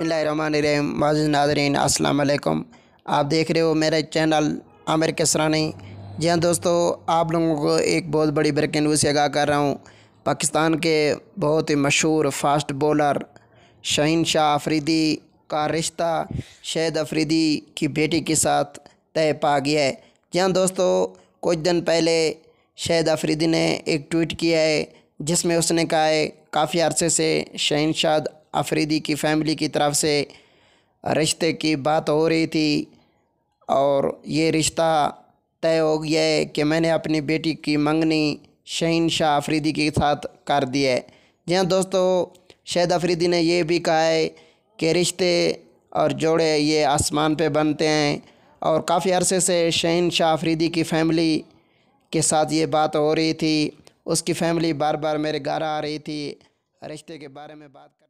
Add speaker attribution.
Speaker 1: माज नाजरीन वालेकुम आप देख रहे हो मेरे चैनल आमिर कसरानी जी हाँ दोस्तों आप लोगों को एक बहुत बड़ी ब्रेकिंग न्यूज़ से आगाह कर रहा हूँ पाकिस्तान के बहुत ही मशहूर फास्ट बॉलर शहीन शाह अफरीदी का रिश्ता शहद अफरीदी की बेटी के साथ तय पा गया है जी हाँ दोस्तों कुछ दिन पहले शहद अफरीदी ने एक ट्वीट किया है जिसमें उसने कहा है काफ़ी अरसे से शाह अफरीदी की फैमिली की तरफ से रिश्ते की बात हो रही थी और ये रिश्ता तय हो गया है कि मैंने अपनी बेटी की मंगनी शहीन शाह अफरीदी के साथ कर दी है जी हाँ दोस्तों शहद अफरीदी ने यह भी कहा है कि रिश्ते और जोड़े ये आसमान पे बनते हैं और काफ़ी अरसे से शहीन शाह अफरीदी की फैमिली के साथ ये बात हो रही थी उसकी फैमिली बार बार मेरे घर आ रही थी
Speaker 2: रिश्ते के बारे में बात कर